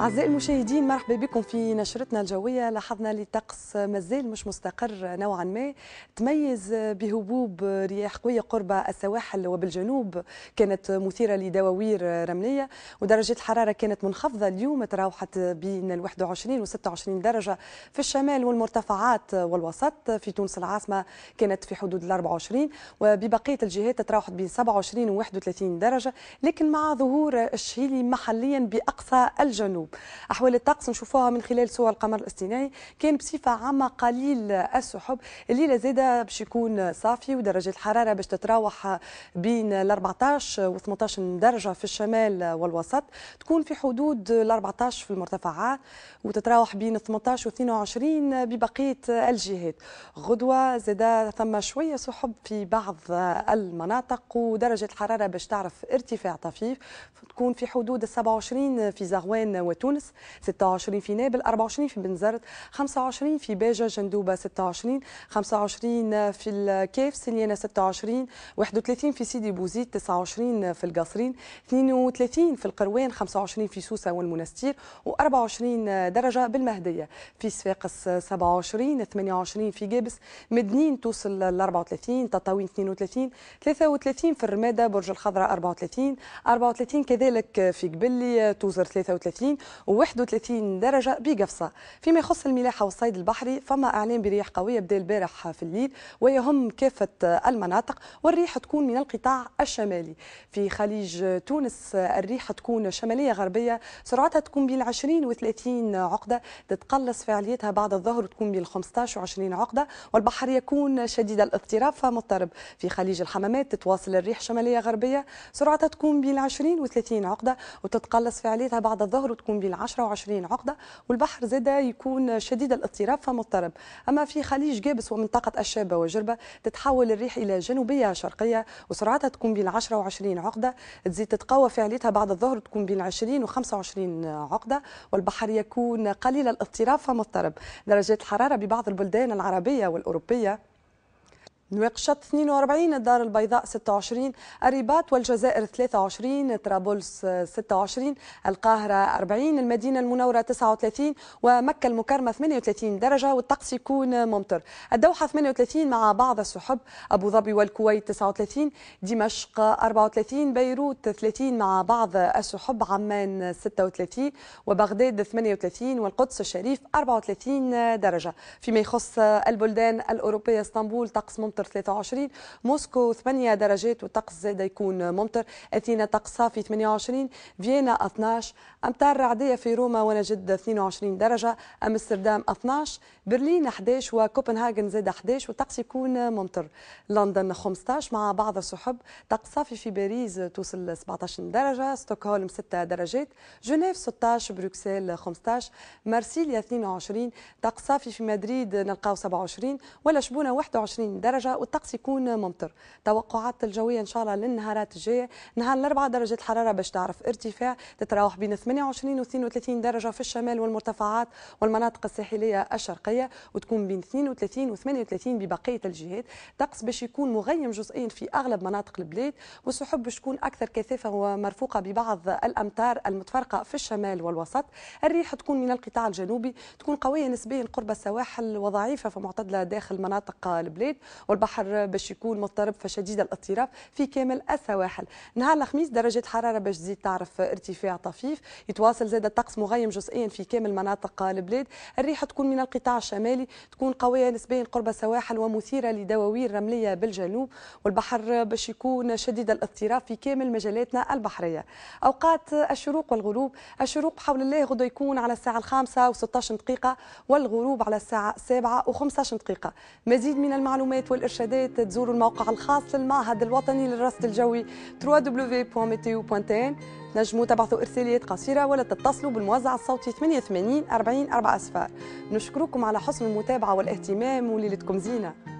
أعزائي المشاهدين مرحبا بكم في نشرتنا الجوية لاحظنا لطقس الطقس مازال مش مستقر نوعا ما تميز بهبوب رياح قوية قرب السواحل وبالجنوب كانت مثيرة لدواوير رملية ودرجة الحرارة كانت منخفضة اليوم تراوحت بين ال 21 و 26 درجة في الشمال والمرتفعات والوسط في تونس العاصمة كانت في حدود ال 24 وببقية الجهات تراوحت بين 27 و 31 درجة لكن مع ظهور الشهيلي محليا بأقصى الجنوب احوال الطقس نشوفوها من خلال صور القمر الاصطناعي كان بصفه عامه قليل السحب الليله زاده باش يكون صافي ودرجه الحراره باش تتراوح بين ال 14 و 18 درجه في الشمال والوسط تكون في حدود ال 14 في المرتفعات وتتراوح بين 18 و 22 ببقيه الجهات غدوه زاده ثم شويه سحب في بعض المناطق ودرجه الحراره باش تعرف ارتفاع طفيف تكون في حدود 27 في زغوان و وتونس 26 في نابل 24 في بنزرت 25 في باجة جندوبة 26 25 في الكيف سليانة 26 31 في سيدي بوزيد 29 في القصرين 32 في القروان 25 في سوسة والمنستير و24 درجة بالمهدية في صفاقس 27 28 في جابس مدنين توصل ل 34 تطاوين 32 33 في الرمادة برج الخضراء 34 34 كذلك في قبلي توزر 33 و31 درجة بقفصة فيما يخص الملاحة والصيد البحري فما أعلان برياح قوية بدأ البارح في الليل ويهم كافة المناطق والريح تكون من القطاع الشمالي في خليج تونس الريح تكون شمالية غربية سرعتها تكون بين 20 و30 عقدة تتقلص فعاليتها بعد الظهر وتكون بين 15 و20 عقدة والبحر يكون شديد الاضطراب فمضطرب في خليج الحمامات تتواصل الريح شمالية غربية سرعتها تكون بين 20 و30 عقدة وتتقلص فعاليتها بعد الظهر وتكون يكون بين 10 و20 عقده والبحر زاد يكون شديد الاضطراب فمضطرب اما في خليج جابس ومنطقه الشابه وجربه تتحول الريح الى جنوبيه شرقيه وسرعتها تكون بين 10 و20 عقده تزيد تتقوى فعاليتها بعد الظهر تكون بين 20 و25 عقده والبحر يكون قليل الاضطراب فمضطرب درجات الحراره ببعض البلدان العربيه والاوروبيه نواقشات 42 الدار البيضاء 26 الرباط والجزائر 23 طرابلس 26 آه، القاهرة 40 المدينة المنورة 39 ومكة المكرمة 38 درجة والطقس يكون ممطر الدوحة 38 مع بعض السحب أبو ظبي والكويت 39 دمشق 34 بيروت 30 مع بعض السحب عمان 36 وبغداد 38 والقدس الشريف 34 درجة فيما يخص البلدان الأوروبية اسطنبول طقس ممطر مطر 23 موسكو 8 درجات والطقس زاد يكون ممطر اثينا طقس صافي 28 فيينا 12 امطار رعديه في روما ونجد 22 درجه امستردام 12 برلين 11 وكوبنهاغن زاد 11 والطقس يكون ممطر لندن 15 مع بعض السحب طقس صافي في باريس توصل 17 درجه ستوكهولم 6 درجات جنيف 16 بروكسل 15 مارسيليا 22 طقس صافي في مدريد نلقاو 27 ولا شبونه 21 درجه والطقس يكون ممطر توقعات الجويه ان شاء الله للنهارات الجايه نهار الأربعة درجه الحراره باش تعرف ارتفاع تتراوح بين 28 و 32 درجه في الشمال والمرتفعات والمناطق الساحليه الشرقيه وتكون بين 32 و 38 ببقيه الجهات طقس باش يكون مغيم جزئيا في اغلب مناطق البلاد والسحب باش تكون اكثر كثافه ومرفوقه ببعض الأمطار المتفرقه في الشمال والوسط الريح تكون من القطاع الجنوبي تكون قويه نسبيا قرب السواحل وضعيفه فمعتدله داخل مناطق البلاد البحر باش يكون مضطرب فشديد الاضطراب في كامل السواحل نهار الخميس درجة حرارة باش تزيد تعرف ارتفاع طفيف يتواصل زاد الطقس مغيم جزئيا في كامل مناطق البلاد الريح تكون من القطاع الشمالي تكون قوية نسبيا قرب السواحل ومثيرة لدواوير رملية بالجنوب والبحر باش يكون شديد الاضطراب في كامل مجالاتنا البحرية أوقات الشروق والغروب الشروق حول الله غدا يكون على الساعة الخامسة و16 دقيقة والغروب على 7 السابعة و15 دقيقة مزيد من المعلومات وال والإرشادات تزوروا الموقع الخاص للمعهد الوطني للرصد الجوي www.meteo.in نجموا تبعثوا إرساليات قصيرة ولا تتصلوا بالموزع الصوتي 88 40 4 أسفار نشكركم على حسن المتابعة والاهتمام وليلتكم زينة